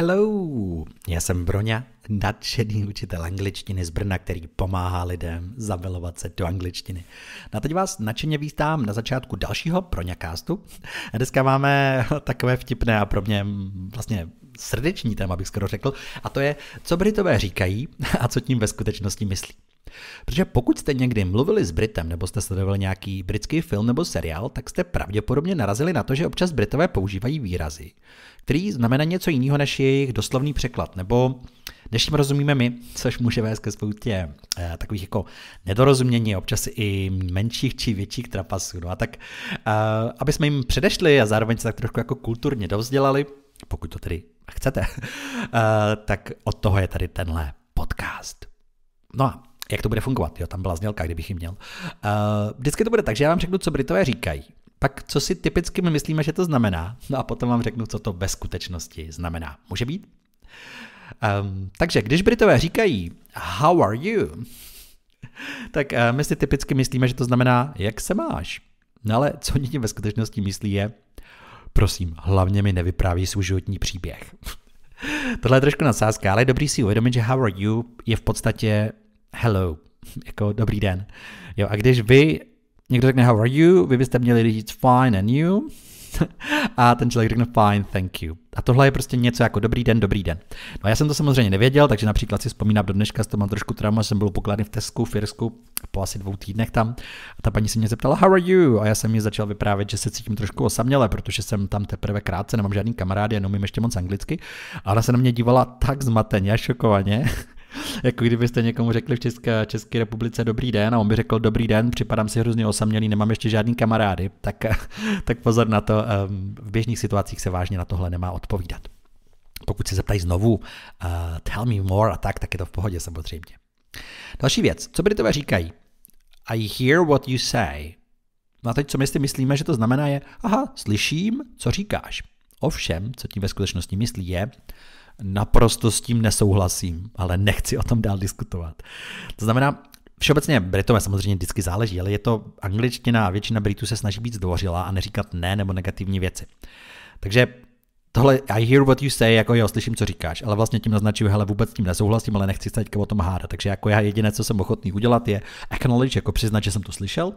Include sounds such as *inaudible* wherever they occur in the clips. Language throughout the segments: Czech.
Hello, já jsem Broňa, nadšený učitel angličtiny z Brna, který pomáhá lidem zamilovat se do angličtiny. Na no teď vás nadšeně vítám na začátku dalšího Broňakástu. Dneska máme takové vtipné a pro mě vlastně srdeční téma, bych skoro řekl, a to je, co Britové říkají a co tím ve skutečnosti myslí. Protože pokud jste někdy mluvili s Britem nebo jste sledovali nějaký britský film nebo seriál, tak jste pravděpodobně narazili na to, že občas Britové používají výrazy, který znamená něco jiného než jejich doslovný překlad, nebo než jim rozumíme my, což může vést ke spoutě eh, takových jako nedorozumění, občas i menších či větších trapasů. No a tak, eh, aby jsme jim předešli a zároveň se tak trošku jako kulturně dovzdělali, pokud to tedy chcete, *laughs* eh, tak od toho je tady tenhle podcast. No a jak to bude fungovat. Jo, tam byla znělka, kdybych ji měl. Uh, vždycky to bude tak, že já vám řeknu, co Britové říkají. Pak, co si typicky my myslíme, že to znamená. No a potom vám řeknu, co to ve skutečnosti znamená. Může být? Um, takže když Britové říkají How are you? tak uh, my si typicky myslíme, že to znamená Jak se máš? No ale co oni tím ve skutečnosti myslí je Prosím, hlavně mi nevypráví svůj životní příběh. *laughs* Tohle je trošku nadsázka, ale je dobrý si uvědomit, že How are you je v podstatě hello, jako dobrý den. Jo, a když vy, někdo řekne how are you, vy byste měli říct fine and you, *laughs* a ten člověk řekne fine, thank you. A tohle je prostě něco jako dobrý den, dobrý den. No a já jsem to samozřejmě nevěděl, takže například si vzpomínám do dneška, to mám trošku trauma, jsem byl pokladný v Tesku, v Jirsku, po asi dvou týdnech tam. A ta paní se mě zeptala, how are you? A já jsem mi začal vyprávět, že se cítím trošku osaměle, protože jsem tam teprve krátce, nemám žádný kamarády, jenom jim ještě moc anglicky. A ona se na mě dívala tak zmateně a šokovaně, *laughs* jako kdybyste někomu řekli v České, České republice dobrý den a on by řekl dobrý den, připadám si hrozně osamělý, nemám ještě žádný kamarády, tak, *laughs* tak pozor na to, ehm, v běžných situacích se vážně na tohle nemá odpovídat. Pokud se zeptají znovu, uh, tell me more a tak, tak je to v pohodě samozřejmě. Další věc, co Britové říkají? I hear what you say. No a teď, co my si myslíme, že to znamená, je, aha, slyším, co říkáš. Ovšem, co tím ve skutečnosti myslí, je, Naprosto s tím nesouhlasím, ale nechci o tom dál diskutovat. To znamená, Všeobecně Britové samozřejmě vždycky záleží, ale je to angličtina a většina Britů se snaží být zdvořilá a neříkat ne nebo negativní věci. Takže tohle I hear what you say, jako jo, slyším, co říkáš, ale vlastně tím naznačuju, hele, vůbec s tím nesouhlasím, ale nechci se teďka o tom hádat. Takže jako já jediné, co jsem ochotný udělat, je acknowledge, jako přiznat, že jsem to slyšel,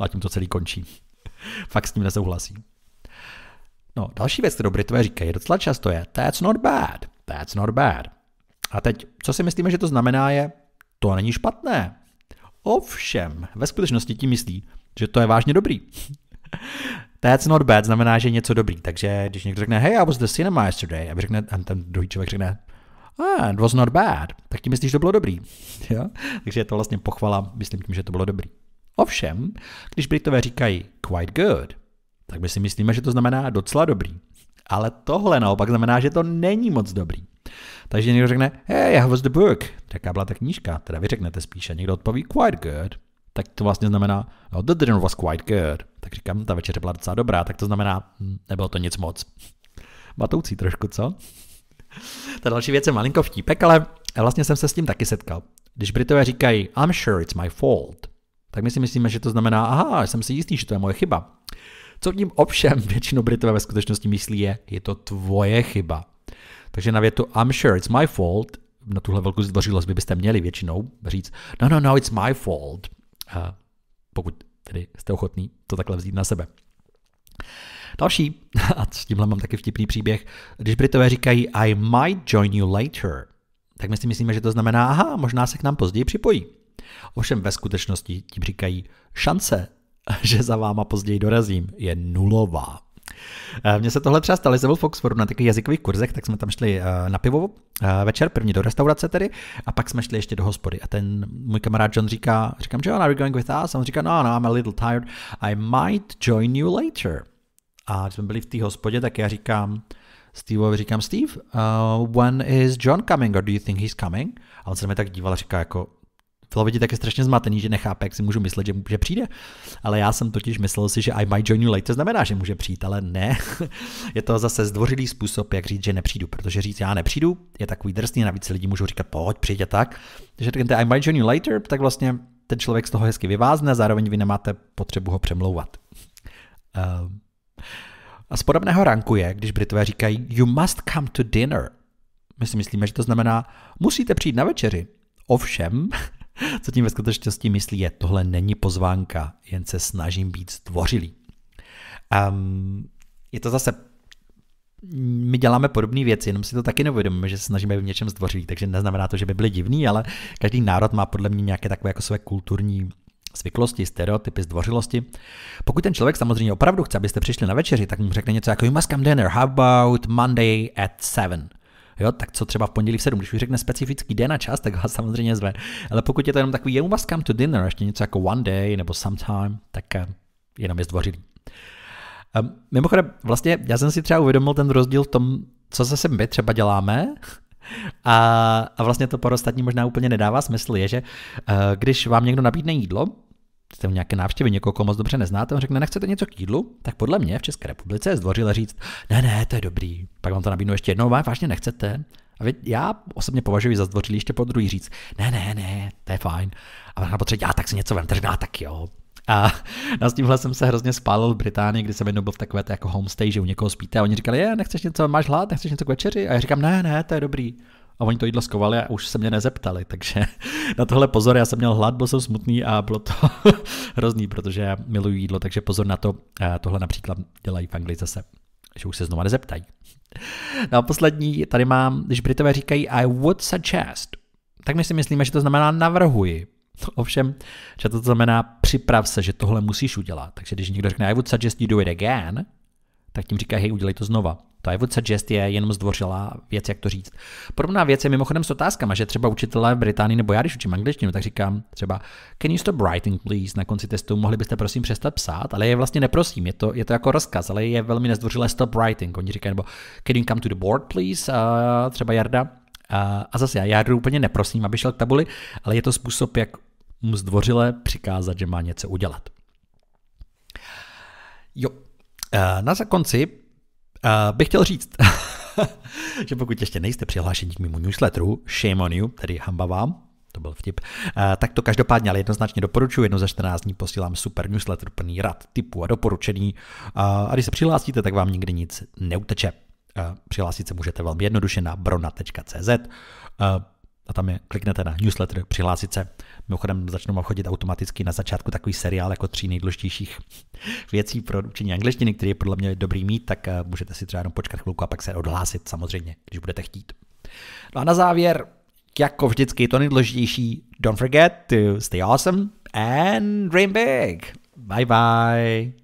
a tím to celý končí. *laughs* Fakt s tím nesouhlasím. No, další věc, kterou Britové říkají docela často je that's not bad, that's not bad. A teď, co si myslíme, že to znamená je to není špatné. Ovšem, ve skutečnosti ti myslí, že to je vážně dobrý. *laughs* That's not bad znamená, že je něco dobrý. Takže když někdo řekne, hey, I was the cinema yesterday, a, řekne, a ten druhý člověk řekne, ah, it was not bad, tak ti myslíš, že to bylo dobrý. *laughs* Jo? Takže je to vlastně pochvala, myslím tím, že to bylo dobrý. Ovšem, když Britové říkají quite good, tak my si myslíme, že to znamená docela dobrý. Ale tohle naopak znamená, že to není moc dobrý. Takže někdo řekne, hey, how was the book? Jaká byla ta knížka? Teda vy řeknete spíše, někdo odpoví quite good. Tak to vlastně znamená, no, the dinner was quite good. Tak říkám, ta večeře byla docela dobrá, tak to znamená, hm, nebylo to nic moc. Matoucí trošku, co? *laughs* Ta další věc je malinko vtípek, ale vlastně jsem se s tím taky setkal. Když Britové říkají, I'm sure it's my fault, tak my si myslíme, že to znamená, aha, jsem si jistý, že to je moje chyba. Co tím ovšem většinou Britové ve skutečnosti myslí je, je to tvoje chyba. Takže na větu I'm sure it's my fault, na tuhle velkou zdvořilost by byste měli většinou říct no, no, no, it's my fault. Uh, pokud tedy jste ochotní to takhle vzít na sebe. Další, *laughs* a s tímhle mám taky vtipný příběh, když Britové říkají I might join you later, tak my si myslíme, že to znamená, aha, možná se k nám později připojí. Ovšem ve skutečnosti tím říkají, šance *laughs* že za váma později dorazím, je nulová. Eh, mně se tohle třeba stalo, jsem byl v Oxfordu na takových jazykových kurzech, tak jsme tam šli eh, na pivo eh, večer, první do restaurace tedy, a pak jsme šli ještě do hospody. A ten můj kamarád John říká, říkám, John, are you going with us? A on říká, no, no, I'm a little tired, I might join you later. A když jsme byli v té hospodě, tak já říkám, Steveovi říkám, Steve, uh, when is John coming, or do you think he's coming? A on se na mě tak díval a říká jako, Filovi tak je strašně zmatený, že nechápe, jak si můžu myslet, že, že přijde. Ale já jsem totiž myslel si, že I might join you later znamená, že může přijít, ale ne. *laughs* je to zase zdvořilý způsob, jak říct, že nepřijdu, protože říct já nepřijdu je takový drsný, navíc lidi můžou říkat pojď, přijď a tak. Takže ten I might join you later, tak vlastně ten člověk z toho hezky vyvázne a zároveň vy nemáte potřebu ho přemlouvat. Ehm, a z podobného ranku je, když Britové říkají you must come to dinner. My si myslíme, že to znamená musíte přijít na večeři. Ovšem, co tím ve skutečnosti myslí je, tohle není pozvánka, jen se snažím být zdvořilý. Um, je to zase my děláme podobné věci, jenom si to taky neuvědomíme, že se snažíme být v něčem zdvořilí, takže neznamená to, že by byli divný, ale každý národ má podle mě nějaké takové jako své kulturní zvyklosti, stereotypy, zdvořilosti. Pokud ten člověk samozřejmě opravdu chce, abyste přišli na večeři, tak mu řekne něco jako you must come dinner, how about Monday at 7. Jo, tak co třeba v pondělí v 7, když už řekne specifický den a čas, tak vás samozřejmě zve. Ale pokud je to jenom takový, you must come to dinner, ještě něco jako one day nebo sometime, tak eh, jenom je zdvořilý. Ehm, mimochodem, vlastně já jsem si třeba uvědomil ten rozdíl v tom, co zase my třeba děláme, *laughs* a, a vlastně to pro ostatní možná úplně nedává smysl, je, že eh, když vám někdo nabídne jídlo, jste v nějaké návštěvě někoho, koho moc dobře neznáte, on řekne, nechcete něco k jídlu, tak podle mě v České republice je zdvořile říct, ne, ne, to je dobrý. Pak vám to nabídnu ještě jednou, vážně nechcete. A vy, já osobně považuji za zdvořilý ještě po druhý říct, ne, ne, ne, to je fajn. A na potřetí, já tak si něco vem, tak tak jo. A *laughs* na no, s tímhle jsem se hrozně spálil v Británii, kdy jsem jednou byl v takové jako homestay, že u někoho spíte a oni říkali, je, nechceš něco, máš hlad, nechceš něco k večeři? A já říkám, ne, ne, to je dobrý. A oni to jídlo skovali a už se mě nezeptali, takže *laughs* na tohle pozor, já jsem měl hlad, byl jsem smutný a bylo to *laughs* hrozný, protože já miluji jídlo, takže pozor na to, tohle například dělají v Anglii zase, že už se znova nezeptají. *laughs* No a poslední, tady mám, když Britové říkají I would suggest, tak my si myslíme, že to znamená navrhuji. Ovšem, že to znamená připrav se, že tohle musíš udělat. Takže když někdo řekne I would suggest you do it again, tak tím říká, hej, udělej to znova. To I would suggest je jenom zdvořilá věc, jak to říct. Podobná věc je mimochodem s otázkama, že třeba učitelé v Británii nebo já, když učím angličtinu, tak říkám třeba Can you stop writing please na konci testu, mohli byste prosím přestat psát, ale je vlastně neprosím, je to, je to jako rozkaz, ale je velmi nezdvořilé stop writing. Oni říkají nebo Can you come to the board please, uh, třeba Jarda. Uh, a zase já Jardu úplně neprosím, aby šel k tabuli, ale je to způsob, jak mu zdvořile přikázat, že má něco udělat. Jo, uh, na konci Uh, bych chtěl říct, *laughs* že pokud ještě nejste přihlášeni k mému newsletteru, shame on you, tedy hamba vám, to byl vtip, uh, tak to každopádně ale jednoznačně doporučuji, Jedno za 14 dní posílám super newsletter plný rad, typů a doporučení uh, a když se přihlásíte, tak vám nikdy nic neuteče. Přihlásit se můžete velmi jednoduše na brona.cz a tam je, kliknete na newsletter, přihlásit se. Mimochodem začnou vám chodit automaticky na začátku takový seriál jako tří nejdůležitějších *laughs* věcí pro učení angličtiny, který je podle mě dobrý mít, tak eh, můžete si třeba jenom počkat chvilku a pak se odhlásit samozřejmě, když budete chtít. No a na závěr, jako vždycky, to nejdůležitější, don't forget to stay awesome and dream big. Bye bye.